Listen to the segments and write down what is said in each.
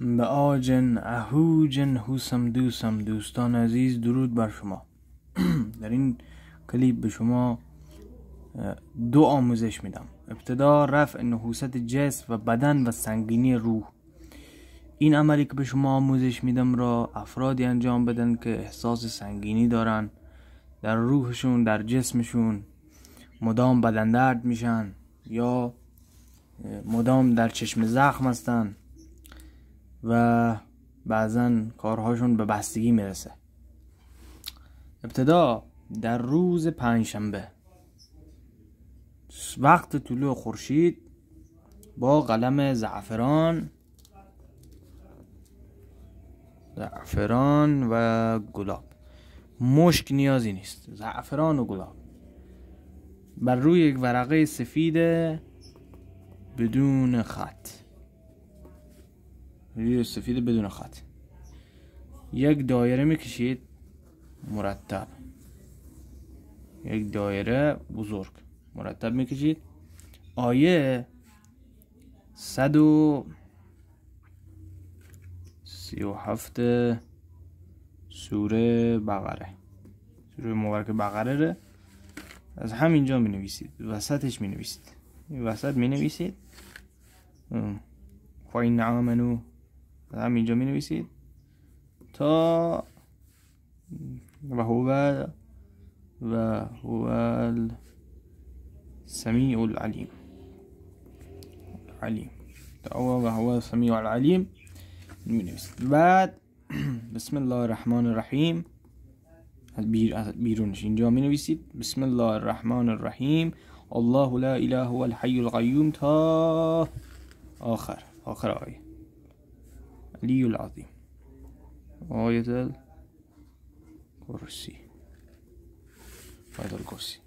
به آجن اهوجن هوسم دوسم دوستان عزیز درود بر شما در این کلیپ به شما دو آموزش میدم ابتدا رفع نحوست جسم و بدن و سنگینی روح این عملی که به شما آموزش میدم را افرادی انجام بدن که احساس سنگینی دارن در روحشون در جسمشون مدام بدن درد میشن یا مدام در چشم زخم هستن و بعضا کارهاشون به بستگی میرسه ابتدا در روز پنجشنبه وقت طلوع خورشید با قلم زعفران زعفران و گلاب مشک نیازی نیست زعفران و گلاب بر روی یک ورقه سفید بدون خط روی سفید بدون خط یک دایره میکشید مرتب یک دایره بزرگ مرتب میکشید آیه صد و هفت سوره بقره سوره مبارک بقره ره از همینجا می نویسید وسطش می نویسید وسط می نویسید فاین اینجا می نویسید تا و هو و هو السميع العليم العليم هو و هو السميع العلیم می نویسید بعد بسم الله الرحمن الرحیم از بیرونش اینجا می نویسید بسم الله الرحمن الرحیم الله لا اله هو الحي القيوم تا آخر آخر آیه العلی العظیم کرسی آیت الکرسی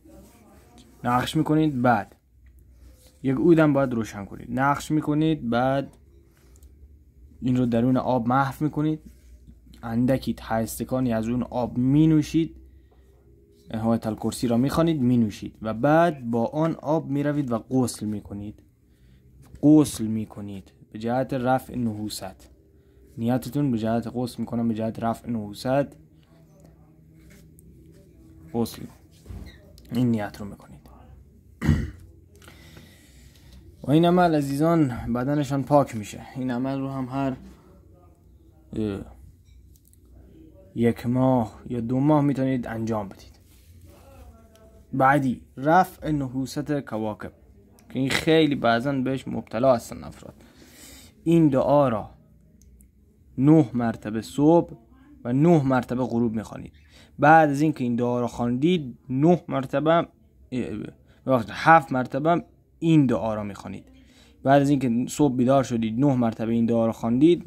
نقش میکنید بعد یک اودم باید روشن کنید نقش میکنید بعد این رو درون آب محو میکنید اندکی تایستکانی از اون آب مینوشید آیت الکرسی را میخوانید مینوشید و بعد با آن آب میروید و غسل میکنید غسل میکنید به جهت رفع نحوست نیتتون به جهت قوس میکنم به جهت رفع 900 غسل این نیت رو میکنید و این عمل عزیزان بدنشان پاک میشه این عمل رو هم هر یک ماه یا دو ماه میتونید انجام بدید بعدی رفع نحوست کواکب که این خیلی بعضا بهش مبتلا هستن افراد این دعا را نه مرتبه صبح و نه مرتبه غروب میخوانید بعد از اینکه این دعا رو خواندید نه مرتبه وقت هفت مرتبه این دعا را میخوانید بعد از اینکه صبح بیدار شدید نه مرتبه این دعا رو خواندید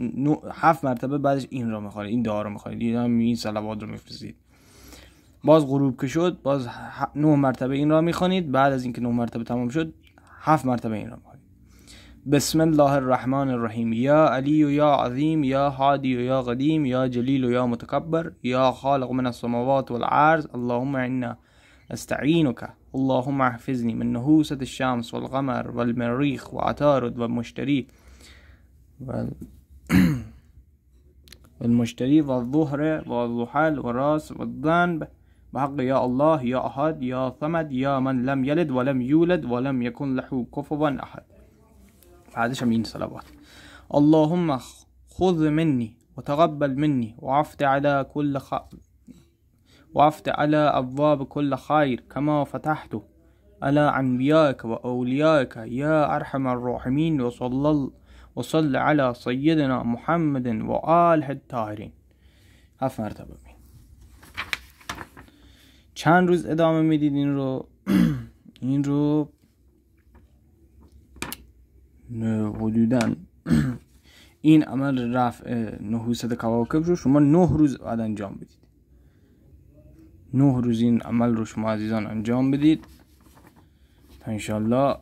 هفت مرتبه بعدش این را میخوانید این دعا رو میخوانید این هم این صلوات رو میفرستید باز غروب که شد باز نه مرتبه این را میخوانید بعد از اینکه نه مرتبه تمام شد هفت مرتبه این را بسم الله الرحمن الرحيم يا علي يا عظيم يا هادي يا قديم يا جليل يا متكبر يا خالق من السماوات والعرض اللهم إنا أستعينك اللهم احفظني من نهوسة الشمس والقمر والمريخ وعطارد والمشتري وال... والمشتري والظهر والظحل والراس والذنب بحق يا الله يا أحد يا ثمد يا من لم يلد ولم يولد ولم يكن له كفوا أحد بعدش مين صلوات اللهم خذ مني وتقبل مني وعفت على كل خ... وعفت على أبواب كل خير كما فتحته على أنبيائك وأوليائك يا أرحم الراحمين وصلى وصل على سيدنا محمد وآله الطاهرين هفت مرتبه چند روز ادامه میدید این رو این رو حدودا این عمل رفع نهوست کواکب رو شما نه روز بعد انجام بدید نه روز این عمل رو شما عزیزان انجام بدید تا انشالله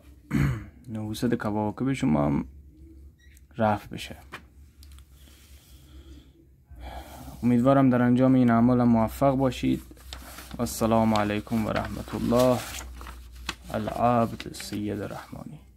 نهوست کواکب شما هم رفع بشه امیدوارم در انجام این عمل موفق باشید السلام علیکم و رحمت الله العبد سید رحمانی